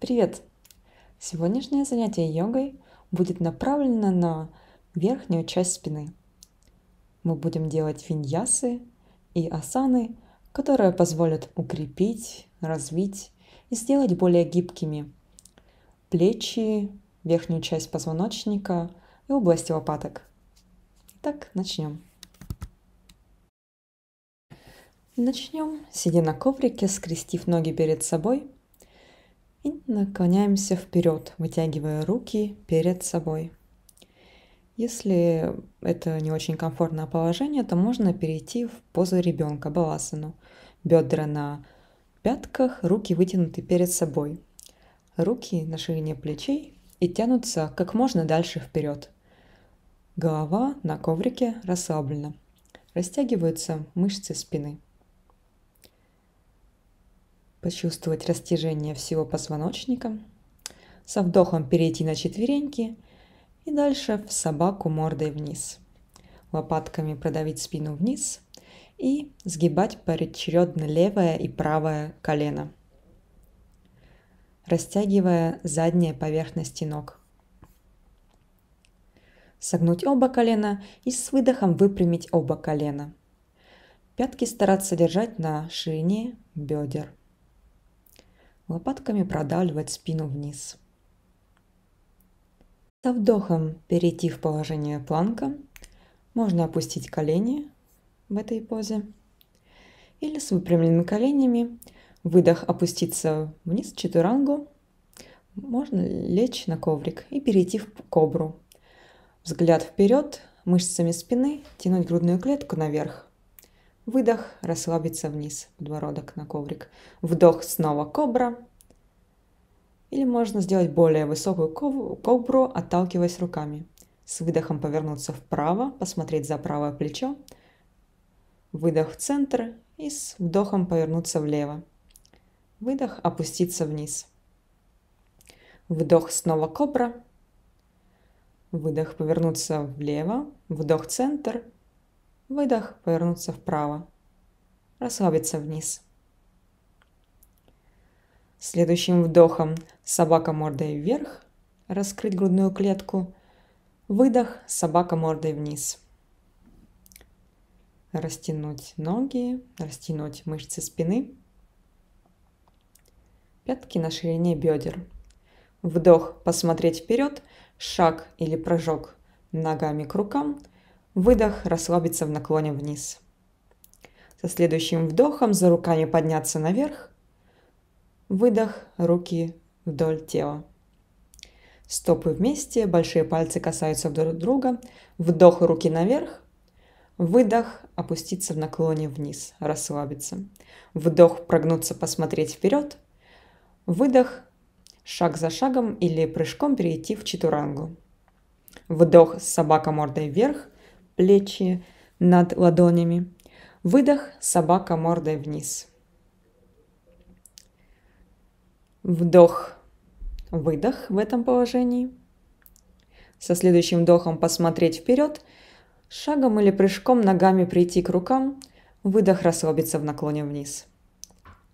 Привет! Сегодняшнее занятие йогой будет направлено на верхнюю часть спины. Мы будем делать виньясы и асаны, которые позволят укрепить, развить и сделать более гибкими плечи, верхнюю часть позвоночника и области лопаток. Итак, начнем. Начнем, сидя на коврике, скрестив ноги перед собой – и наклоняемся вперед, вытягивая руки перед собой. Если это не очень комфортное положение, то можно перейти в позу ребенка, баласану. Бедра на пятках, руки вытянуты перед собой. Руки на ширине плечей и тянутся как можно дальше вперед. Голова на коврике расслаблена. Растягиваются мышцы спины почувствовать растяжение всего позвоночника, со вдохом перейти на четвереньки и дальше в собаку мордой вниз. Лопатками продавить спину вниз и сгибать поочередно левое и правое колено, растягивая задние поверхности ног. Согнуть оба колена и с выдохом выпрямить оба колена – Пятки стараться держать на ширине бедер лопатками продавливать спину вниз. Со вдохом перейти в положение планка. Можно опустить колени в этой позе. Или с выпрямленными коленями выдох опуститься вниз, четурангу. Можно лечь на коврик и перейти в кобру. Взгляд вперед, мышцами спины тянуть грудную клетку наверх. Выдох, расслабиться вниз, подбородок на коврик. Вдох, снова кобра. Или можно сделать более высокую кобру, отталкиваясь руками. С выдохом повернуться вправо, посмотреть за правое плечо. Выдох в центр и с вдохом повернуться влево. Выдох, опуститься вниз. Вдох, снова кобра. Выдох, повернуться влево. Вдох, центр. Выдох, повернуться вправо. Расслабиться вниз. Следующим вдохом собака мордой вверх, раскрыть грудную клетку. Выдох, собака мордой вниз. Растянуть ноги, растянуть мышцы спины. Пятки на ширине бедер. Вдох, посмотреть вперед, шаг или прыжок ногами к рукам – Выдох, расслабиться в наклоне вниз. Со следующим вдохом за руками подняться наверх. Выдох, руки вдоль тела. Стопы вместе, большие пальцы касаются друг друга. Вдох, руки наверх. Выдох, опуститься в наклоне вниз, расслабиться. Вдох, прогнуться, посмотреть вперед. Выдох, шаг за шагом или прыжком перейти в читурангу. Вдох, собака мордой вверх плечи над ладонями. Выдох, собака мордой вниз. Вдох, выдох в этом положении. Со следующим вдохом посмотреть вперед, шагом или прыжком ногами прийти к рукам, выдох расслабиться в наклоне вниз.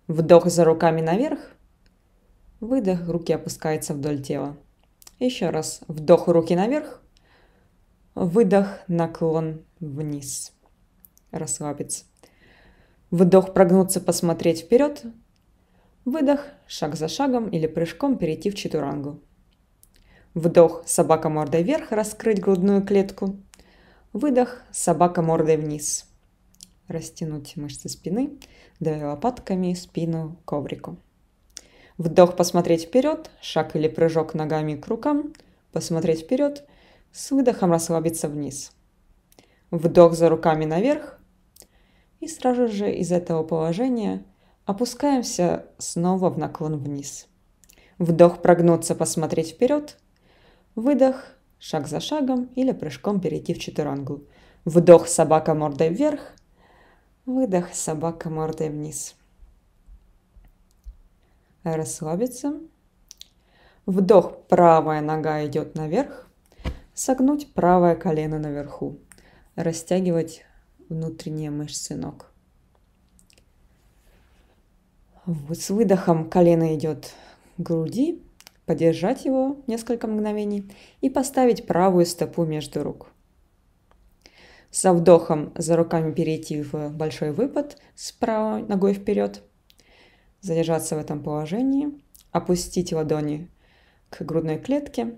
Вдох за руками наверх, выдох, руки опускаются вдоль тела. Еще раз, вдох руки наверх, Выдох, наклон вниз. Расслабиться. Вдох, прогнуться, посмотреть вперед. Выдох, шаг за шагом или прыжком перейти в читурангу. Вдох, собака мордой вверх, раскрыть грудную клетку. Выдох, собака мордой вниз. Растянуть мышцы спины, давя лопатками спину коврику. Вдох, посмотреть вперед, шаг или прыжок ногами к рукам, посмотреть вперед – с выдохом расслабиться вниз. Вдох за руками наверх и сразу же из этого положения опускаемся снова в наклон вниз. Вдох прогнуться, посмотреть вперед. Выдох шаг за шагом или прыжком перейти в четырангу. Вдох собака мордой вверх. Выдох собака мордой вниз. Расслабиться. Вдох правая нога идет наверх. Согнуть правое колено наверху. Растягивать внутренние мышцы ног. Вот с выдохом колено идет к груди, подержать его несколько мгновений и поставить правую стопу между рук. Со вдохом за руками перейти в большой выпад с правой ногой вперед, задержаться в этом положении, опустить ладони к грудной клетке,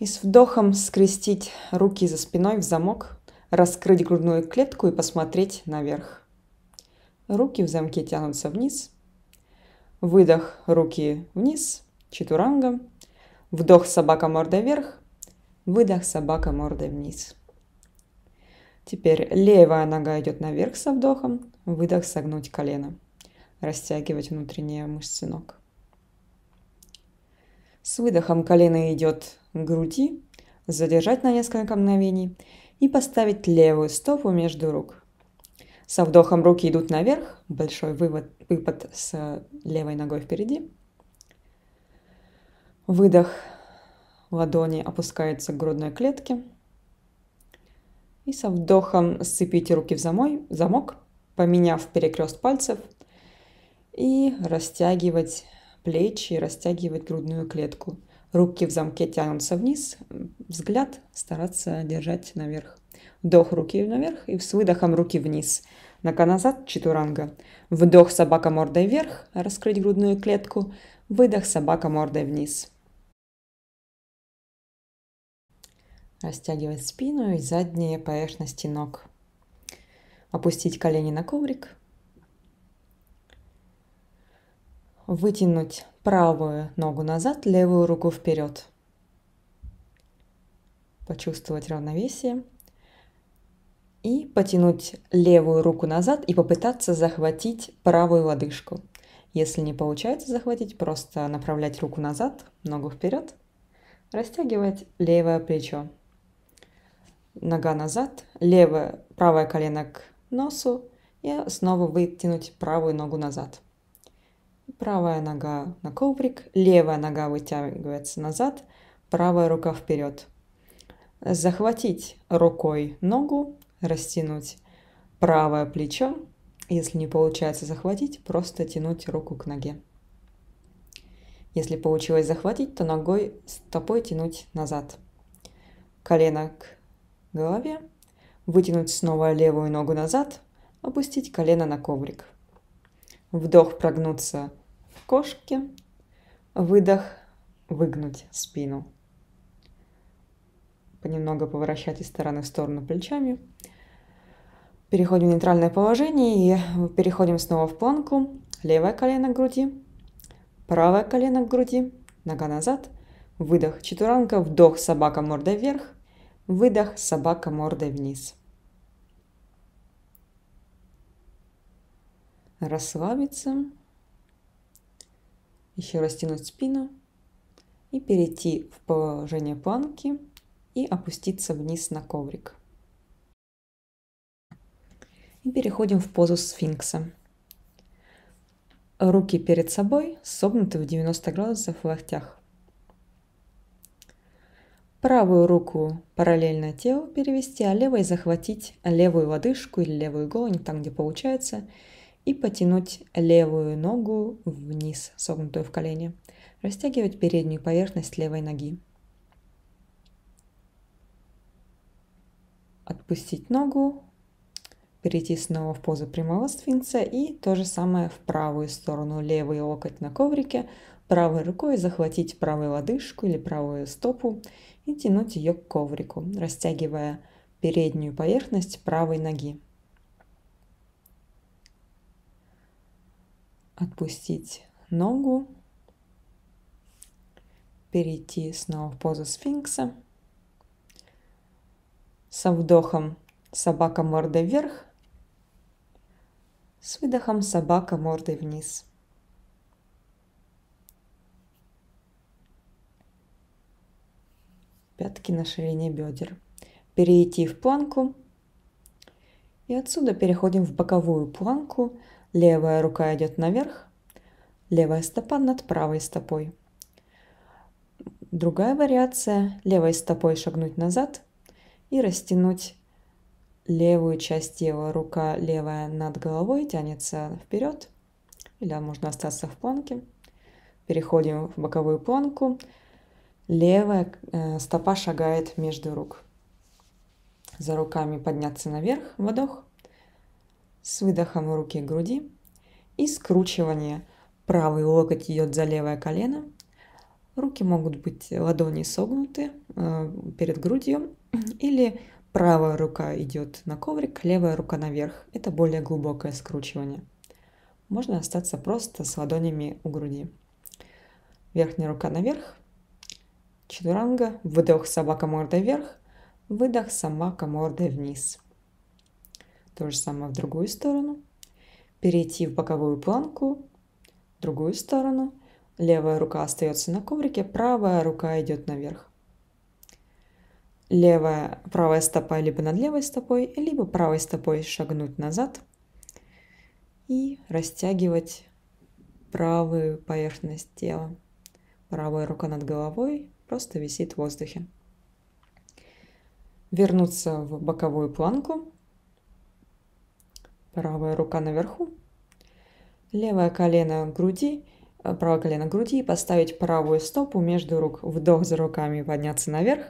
и с вдохом скрестить руки за спиной в замок, раскрыть грудную клетку и посмотреть наверх. Руки в замке тянутся вниз. Выдох руки вниз, четуранга. Вдох собака мордой вверх, выдох собака мордой вниз. Теперь левая нога идет наверх со вдохом, выдох согнуть колено, растягивать внутренние мышцы ног. С выдохом колено идет к груди, задержать на несколько мгновений и поставить левую стопу между рук. Со вдохом руки идут наверх, большой вывод, выпад с левой ногой впереди. Выдох ладони опускается к грудной клетке. И со вдохом сцепите руки в замой, замок, поменяв перекрест пальцев и растягивать плечи, и растягивать грудную клетку. Руки в замке тянутся вниз, взгляд стараться держать наверх. Вдох руки наверх и с выдохом руки вниз. назад читуранга. Вдох собака мордой вверх, раскрыть грудную клетку. Выдох собака мордой вниз. Растягивать спину и задние поверхности ног. Опустить колени на коврик, Вытянуть правую ногу назад, левую руку вперед. Почувствовать равновесие. И потянуть левую руку назад и попытаться захватить правую лодыжку. Если не получается захватить, просто направлять руку назад, ногу вперед. Растягивать левое плечо. Нога назад, левое, правое колено к носу и снова вытянуть правую ногу назад правая нога на коврик, левая нога вытягивается назад, правая рука вперед. Захватить рукой ногу, растянуть правое плечо. Если не получается захватить, просто тянуть руку к ноге. Если получилось захватить, то ногой стопой тянуть назад. Колено к голове. Вытянуть снова левую ногу назад. Опустить колено на коврик. Вдох прогнуться кошки. Выдох, выгнуть спину. Понемногу поворачивать из стороны в сторону плечами. Переходим в нейтральное положение и переходим снова в планку. Левое колено к груди, правое колено к груди, нога назад. Выдох четуранка, вдох собака мордой вверх, выдох собака мордой вниз. Расслабиться еще растянуть спину и перейти в положение планки и опуститься вниз на коврик. И переходим в позу сфинкса. Руки перед собой согнуты в 90 градусов в локтях. Правую руку параллельно телу перевести, а левой захватить левую лодыжку или левую голень, там где получается, и потянуть левую ногу вниз, согнутую в колени. Растягивать переднюю поверхность левой ноги. Отпустить ногу, перейти снова в позу прямого сфинкса и то же самое в правую сторону, левый локоть на коврике, правой рукой захватить правую лодыжку или правую стопу и тянуть ее к коврику, растягивая переднюю поверхность правой ноги. отпустить ногу, перейти снова в позу сфинкса. Со вдохом собака мордой вверх, с выдохом собака мордой вниз. Пятки на ширине бедер. Перейти в планку. И отсюда переходим в боковую планку Левая рука идет наверх, левая стопа над правой стопой. Другая вариация – левой стопой шагнуть назад и растянуть левую часть тела. Рука левая над головой тянется вперед, или можно остаться в планке. Переходим в боковую планку. Левая э, стопа шагает между рук. За руками подняться наверх, вдох – с выдохом руки к груди и скручивание. Правый локоть идет за левое колено. Руки могут быть ладони согнуты э, перед грудью или правая рука идет на коврик, левая рука наверх. Это более глубокое скручивание. Можно остаться просто с ладонями у груди. Верхняя рука наверх. Четуранга. Выдох собака мордой вверх. Выдох собака мордой вниз. То же самое в другую сторону. Перейти в боковую планку, в другую сторону. Левая рука остается на коврике, правая рука идет наверх. Левая, правая стопа либо над левой стопой, либо правой стопой шагнуть назад и растягивать правую поверхность тела. Правая рука над головой просто висит в воздухе вернуться в боковую планку, Правая рука наверху, левое колено к груди, э, правое колено к груди, поставить правую стопу между рук, вдох за руками, подняться наверх.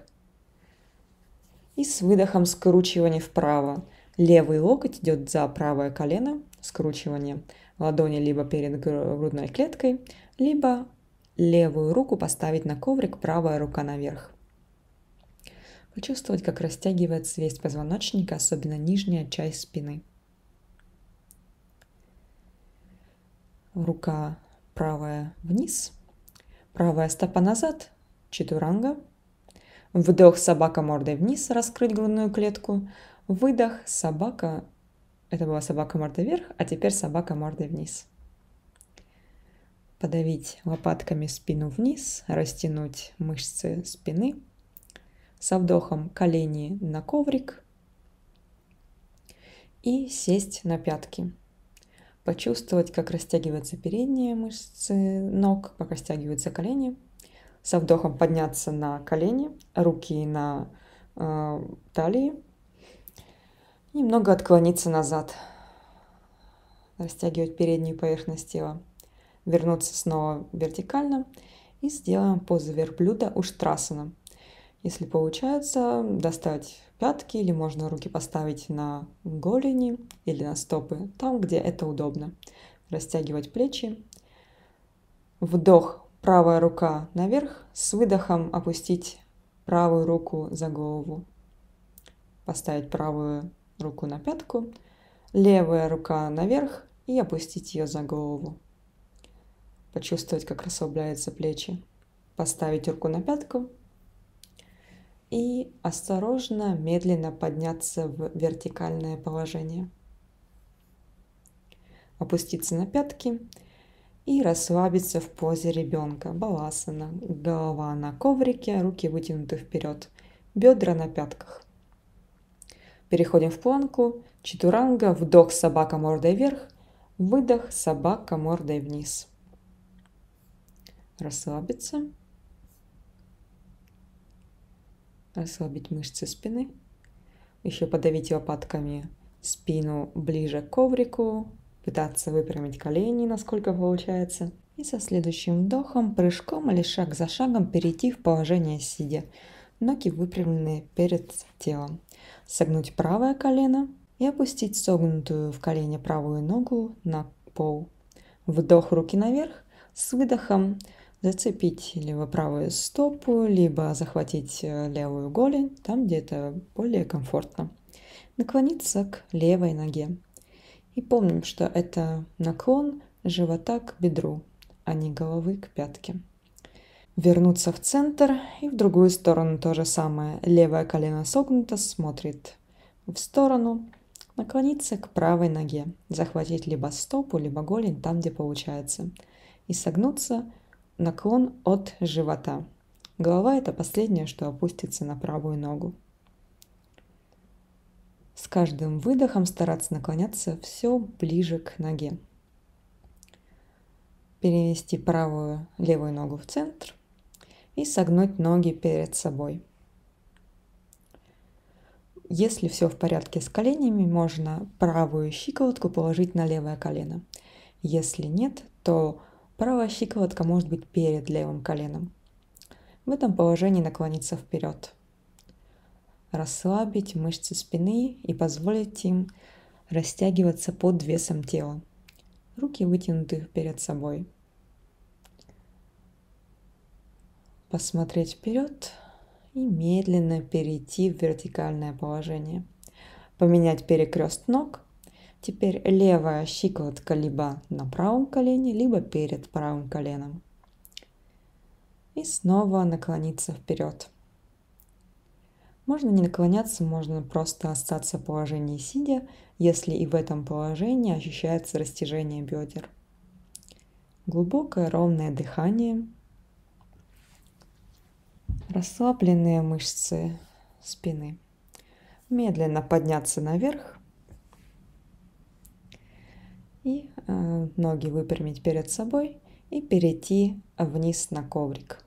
И с выдохом скручивание вправо. Левый локоть идет за правое колено, скручивание ладони либо перед грудной клеткой, либо левую руку поставить на коврик, правая рука наверх. Почувствовать, как растягивается весь позвоночник, особенно нижняя часть спины. рука правая вниз, правая стопа назад, четуранга. Вдох собака мордой вниз, раскрыть грудную клетку. Выдох собака, это была собака мордой вверх, а теперь собака мордой вниз. Подавить лопатками спину вниз, растянуть мышцы спины. Со вдохом колени на коврик и сесть на пятки почувствовать, как растягиваются передние мышцы ног, как растягиваются колени. Со вдохом подняться на колени, руки на э, талии. Немного отклониться назад. Растягивать переднюю поверхность тела. Вернуться снова вертикально. И сделаем позу верблюда уштрассана. Если получается, достать пятки или можно руки поставить на голени или на стопы, там, где это удобно. Растягивать плечи. Вдох, правая рука наверх, с выдохом опустить правую руку за голову. Поставить правую руку на пятку, левая рука наверх и опустить ее за голову. Почувствовать, как расслабляются плечи. Поставить руку на пятку, и осторожно, медленно подняться в вертикальное положение. Опуститься на пятки и расслабиться в позе ребенка. Баласана, голова на коврике, руки вытянуты вперед, бедра на пятках. Переходим в планку, читуранга, вдох собака мордой вверх, выдох собака мордой вниз. Расслабиться. Расслабить мышцы спины. Еще подавить лопатками спину ближе к коврику. Пытаться выпрямить колени, насколько получается. И со следующим вдохом, прыжком или шаг за шагом перейти в положение сидя. Ноги выпрямленные перед телом. Согнуть правое колено и опустить согнутую в колене правую ногу на пол. Вдох руки наверх, с выдохом зацепить либо правую стопу, либо захватить э, левую голень, там, где это более комфортно. Наклониться к левой ноге. И помним, что это наклон живота к бедру, а не головы к пятке. Вернуться в центр и в другую сторону то же самое. Левое колено согнуто, смотрит в сторону. Наклониться к правой ноге, захватить либо стопу, либо голень там, где получается. И согнуться – наклон от живота. Голова – это последнее, что опустится на правую ногу. С каждым выдохом стараться наклоняться все ближе к ноге. Перевести правую левую ногу в центр и согнуть ноги перед собой. Если все в порядке с коленями, можно правую щиколотку положить на левое колено. Если нет, то Правая щиколотка может быть перед левым коленом. В этом положении наклониться вперед. Расслабить мышцы спины и позволить им растягиваться под весом тела. Руки вытянуты перед собой. Посмотреть вперед и медленно перейти в вертикальное положение. Поменять перекрест ног Теперь левая щиколотка либо на правом колене, либо перед правым коленом. И снова наклониться вперед. Можно не наклоняться, можно просто остаться в положении сидя, если и в этом положении ощущается растяжение бедер. Глубокое ровное дыхание. Расслабленные мышцы спины. Медленно подняться наверх и э, ноги выпрямить перед собой и перейти вниз на коврик.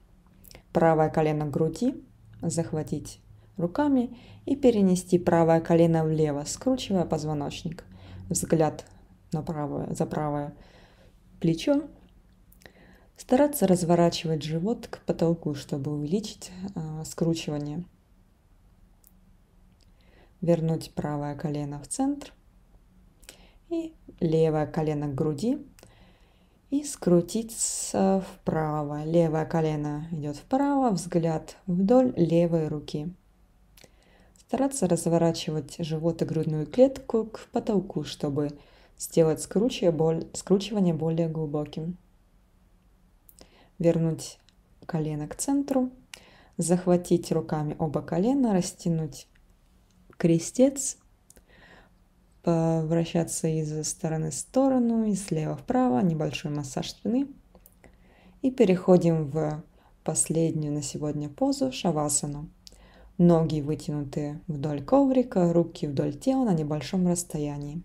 Правое колено к груди захватить руками и перенести правое колено влево, скручивая позвоночник. Взгляд на правое, за правое плечо. Стараться разворачивать живот к потолку, чтобы увеличить э, скручивание. Вернуть правое колено в центр и левое колено к груди. И скрутиться вправо. Левое колено идет вправо, взгляд вдоль левой руки. Стараться разворачивать живот и грудную клетку к потолку, чтобы сделать скручивание более глубоким. Вернуть колено к центру, захватить руками оба колена, растянуть крестец вращаться из стороны в сторону, и слева вправо, небольшой массаж спины. И переходим в последнюю на сегодня позу шавасану. Ноги вытянуты вдоль коврика, руки вдоль тела на небольшом расстоянии.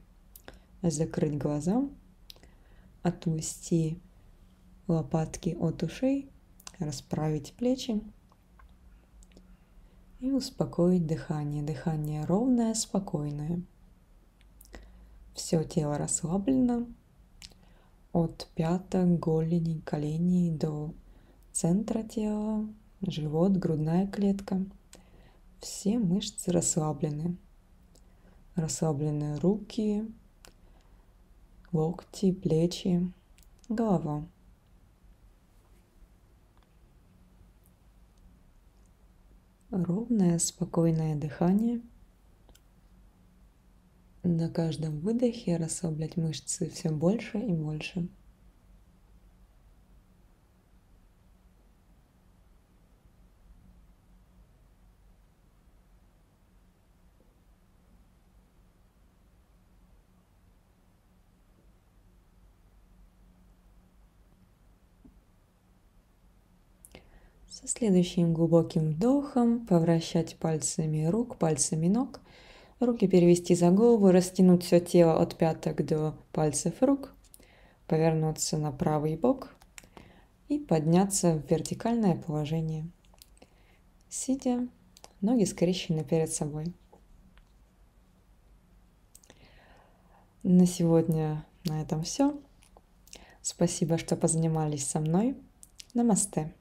Закрыть глаза, отвести лопатки от ушей, расправить плечи и успокоить дыхание. Дыхание ровное, спокойное. Все тело расслаблено от пяток, голени, коленей до центра тела, живот, грудная клетка. Все мышцы расслаблены. Расслаблены руки, локти, плечи, голова. Ровное, спокойное дыхание – на каждом выдохе расслаблять мышцы все больше и больше. Со следующим глубоким вдохом повращать пальцами рук, пальцами ног – Руки перевести за голову, растянуть все тело от пяток до пальцев рук, повернуться на правый бок и подняться в вертикальное положение. Сидя, ноги скрещены перед собой. На сегодня на этом все. Спасибо, что позанимались со мной. Намасте.